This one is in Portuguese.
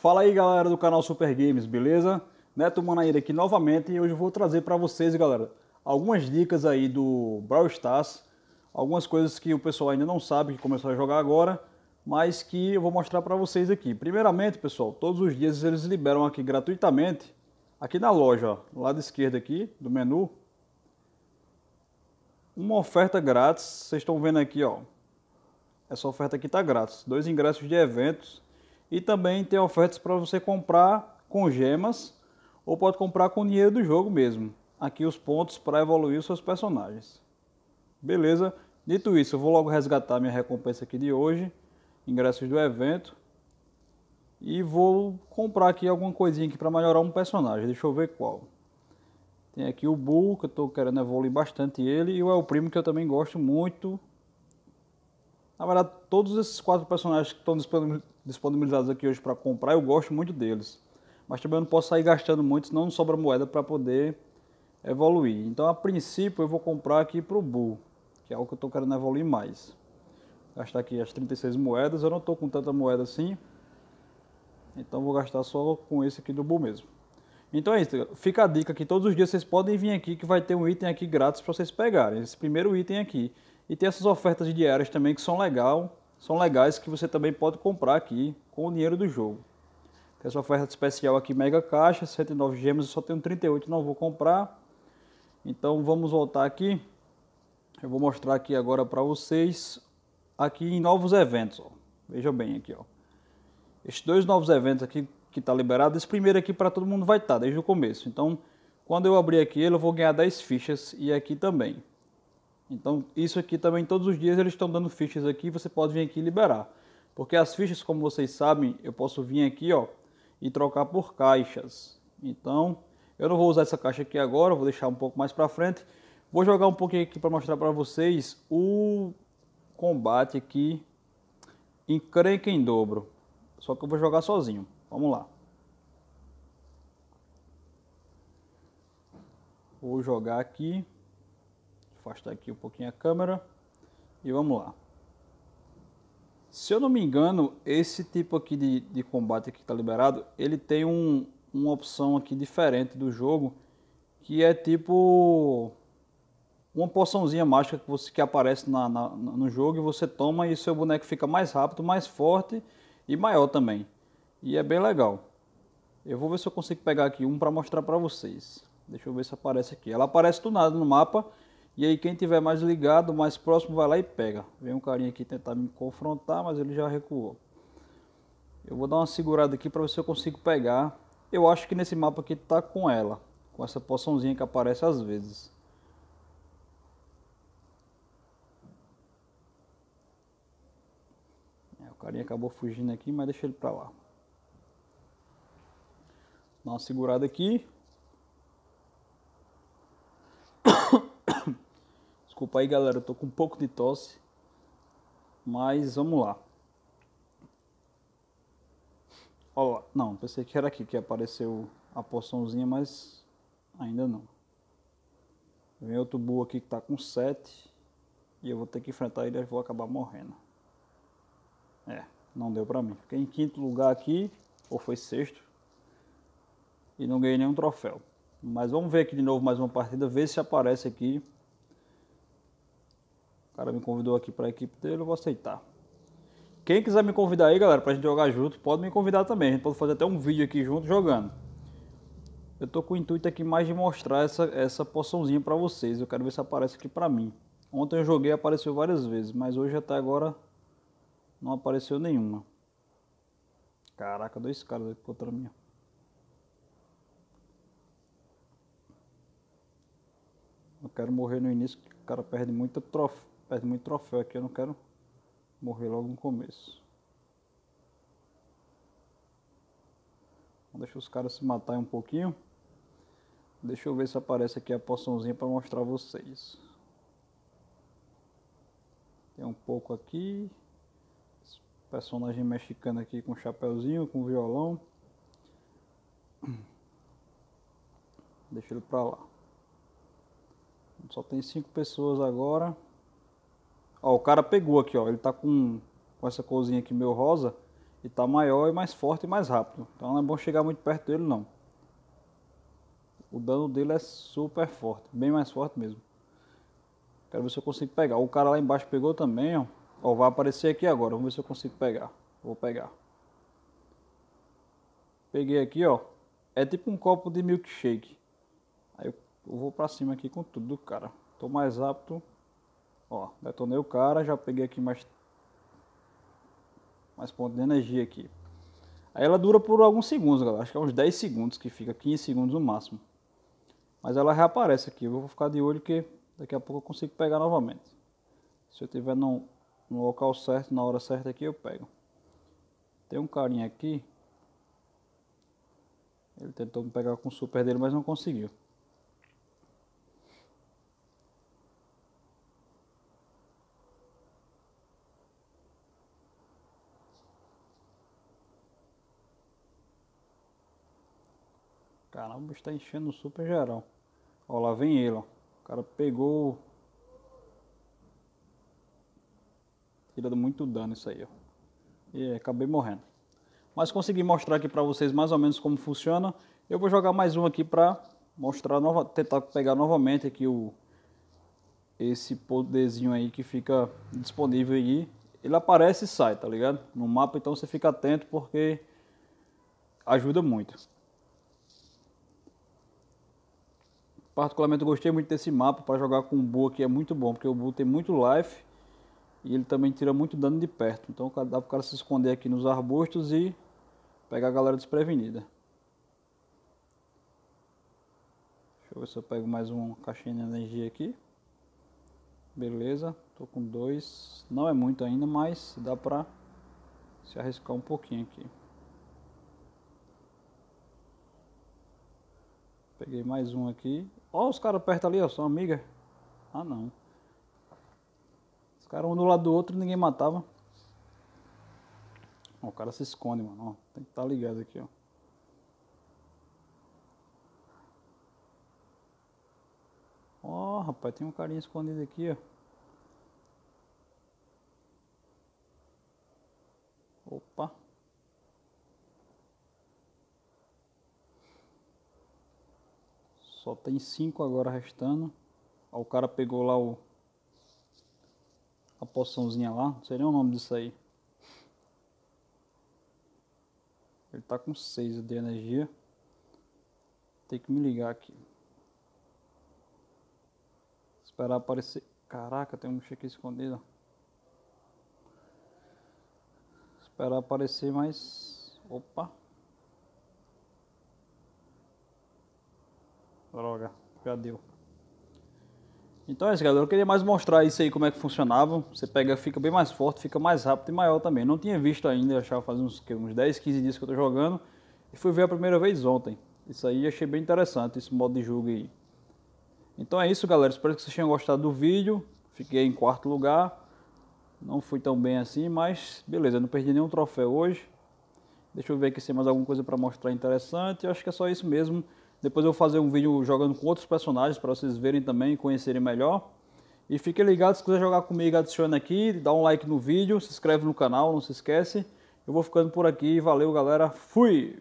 Fala aí galera do canal Super Games, beleza? Neto Manaíra aqui novamente e hoje eu vou trazer para vocês, galera, algumas dicas aí do Brawl Stars, algumas coisas que o pessoal ainda não sabe, que começou a jogar agora, mas que eu vou mostrar para vocês aqui. Primeiramente, pessoal, todos os dias eles liberam aqui gratuitamente, aqui na loja, ó, lado esquerdo aqui do menu, uma oferta grátis, vocês estão vendo aqui, ó, essa oferta aqui tá grátis, dois ingressos de eventos, e também tem ofertas para você comprar com gemas ou pode comprar com dinheiro do jogo mesmo. Aqui os pontos para evoluir os seus personagens. Beleza? Dito isso, eu vou logo resgatar minha recompensa aqui de hoje, ingressos do evento. E vou comprar aqui alguma coisinha aqui para melhorar um personagem, deixa eu ver qual. Tem aqui o Bull, que eu estou querendo evoluir bastante ele, e o El Primo, que eu também gosto muito. Na verdade, todos esses quatro personagens que estão disponibilizados aqui hoje para comprar, eu gosto muito deles. Mas também eu não posso sair gastando muito, senão não sobra moeda para poder evoluir. Então, a princípio, eu vou comprar aqui para o Bull, que é algo que eu estou querendo evoluir mais. Gastar aqui as 36 moedas, eu não estou com tanta moeda assim. Então, vou gastar só com esse aqui do Bull mesmo. Então é isso, fica a dica que todos os dias vocês podem vir aqui que vai ter um item aqui grátis para vocês pegarem, esse primeiro item aqui. E tem essas ofertas diárias também que são legal, são legais que você também pode comprar aqui com o dinheiro do jogo. Tem essa oferta especial aqui, mega caixa, 109 gemas, eu só tenho 38, não vou comprar. Então vamos voltar aqui. Eu vou mostrar aqui agora para vocês aqui em novos eventos. Ó. Veja bem aqui, ó. Estes dois novos eventos aqui que está liberado, esse primeiro aqui para todo mundo vai estar tá, desde o começo. Então, quando eu abrir aqui, ele eu vou ganhar 10 fichas e aqui também. Então, isso aqui também, todos os dias eles estão dando fichas aqui, você pode vir aqui e liberar. Porque as fichas, como vocês sabem, eu posso vir aqui, ó, e trocar por caixas. Então, eu não vou usar essa caixa aqui agora, vou deixar um pouco mais para frente. Vou jogar um pouquinho aqui para mostrar para vocês o combate aqui em encrenca em dobro. Só que eu vou jogar sozinho. Vamos lá. Vou jogar aqui afastar aqui um pouquinho a câmera e vamos lá. Se eu não me engano, esse tipo aqui de, de combate que está liberado, ele tem um, uma opção aqui diferente do jogo, que é tipo uma poçãozinha mágica que você que aparece na, na, no jogo e você toma e seu boneco fica mais rápido, mais forte e maior também. E é bem legal. Eu vou ver se eu consigo pegar aqui um para mostrar para vocês. Deixa eu ver se aparece aqui. Ela aparece do nada no mapa, e aí quem tiver mais ligado, mais próximo, vai lá e pega. Vem um carinha aqui tentar me confrontar, mas ele já recuou. Eu vou dar uma segurada aqui para ver se eu consigo pegar. Eu acho que nesse mapa aqui tá com ela. Com essa poçãozinha que aparece às vezes. É, o carinha acabou fugindo aqui, mas deixa ele para lá. Dá uma segurada aqui. Desculpa aí, galera, eu tô com um pouco de tosse. Mas vamos lá. Olha lá. Não, pensei que era aqui que apareceu a poçãozinha, mas ainda não. Vem outro burro aqui que tá com 7. E eu vou ter que enfrentar ele e vou acabar morrendo. É, não deu pra mim. Fiquei em quinto lugar aqui, ou foi sexto. E não ganhei nenhum troféu. Mas vamos ver aqui de novo mais uma partida, ver se aparece aqui cara me convidou aqui para a equipe dele, eu vou aceitar. Quem quiser me convidar aí, galera, pra gente jogar junto, pode me convidar também. A gente pode fazer até um vídeo aqui junto jogando. Eu tô com o intuito aqui mais de mostrar essa, essa poçãozinha pra vocês. Eu quero ver se aparece aqui pra mim. Ontem eu joguei apareceu várias vezes, mas hoje até agora não apareceu nenhuma. Caraca, dois caras aqui contra mim. Eu quero morrer no início, que o cara perde muito troféu perde muito troféu aqui, eu não quero morrer logo no começo. Então, deixa os caras se matarem um pouquinho. Deixa eu ver se aparece aqui a poçãozinha para mostrar a vocês. Tem um pouco aqui. Esse personagem mexicano aqui com chapéuzinho, com violão. Deixa ele pra lá. Só tem cinco pessoas agora. Ó, o cara pegou aqui, ó. Ele tá com, com essa corzinha aqui meio rosa. E tá maior e mais forte e mais rápido. Então não é bom chegar muito perto dele, não. O dano dele é super forte. Bem mais forte mesmo. Quero ver se eu consigo pegar. O cara lá embaixo pegou também, ó. Ó, vai aparecer aqui agora. Vamos ver se eu consigo pegar. Vou pegar. Peguei aqui, ó. É tipo um copo de milkshake. Aí eu vou pra cima aqui com tudo, cara. Tô mais apto. Ó, detonei o cara, já peguei aqui mais, mais ponto de energia aqui. Aí ela dura por alguns segundos, galera. Acho que é uns 10 segundos que fica, 15 segundos no máximo. Mas ela reaparece aqui. Eu vou ficar de olho que daqui a pouco eu consigo pegar novamente. Se eu tiver no, no local certo, na hora certa aqui, eu pego. Tem um carinha aqui. Ele tentou me pegar com o super dele, mas não conseguiu. Caramba, o bicho tá enchendo super geral. Ó, lá vem ele, ó. O cara pegou. Tirando tá muito dano isso aí, ó. E acabei morrendo. Mas consegui mostrar aqui pra vocês mais ou menos como funciona. Eu vou jogar mais um aqui pra mostrar, nova... tentar pegar novamente aqui o... Esse poderzinho aí que fica disponível aí. Ele aparece e sai, tá ligado? No mapa, então você fica atento porque ajuda muito. particularmente gostei muito desse mapa para jogar com o Bull aqui, é muito bom, porque o Bull tem muito life e ele também tira muito dano de perto. Então dá para o cara se esconder aqui nos arbustos e pegar a galera desprevenida. Deixa eu ver se eu pego mais uma caixinha de energia aqui. Beleza, tô com dois. Não é muito ainda, mas dá para se arriscar um pouquinho aqui. Peguei mais um aqui Ó, os caras perto ali, ó, são amiga. Ah, não. Os caras um do lado do outro, ninguém matava. Ó, o cara se esconde, mano. Ó, tem que estar tá ligado aqui, ó. Ó, rapaz, tem um carinha escondido aqui, ó. Opa. Só tem cinco agora restando. Ó, o cara pegou lá o... A poçãozinha lá. Não sei nem o nome disso aí. Ele tá com 6 de energia. Tem que me ligar aqui. Esperar aparecer. Caraca, tem um bicho aqui escondido. Esperar aparecer mais. Opa! Droga, já deu. Então é isso, galera. Eu queria mais mostrar isso aí, como é que funcionava. Você pega, fica bem mais forte, fica mais rápido e maior também. Não tinha visto ainda, achava faz uns, uns 10, 15 dias que eu tô jogando. E fui ver a primeira vez ontem. Isso aí achei bem interessante, esse modo de jogo aí. Então é isso, galera. Espero que vocês tenham gostado do vídeo. Fiquei em quarto lugar. Não fui tão bem assim, mas beleza, não perdi nenhum troféu hoje. Deixa eu ver aqui se tem mais alguma coisa para mostrar interessante. Eu acho que é só isso mesmo. Depois eu vou fazer um vídeo jogando com outros personagens para vocês verem também e conhecerem melhor. E fiquem ligados, se quiser jogar comigo, adiciona aqui, dá um like no vídeo, se inscreve no canal, não se esquece. Eu vou ficando por aqui, valeu galera, fui!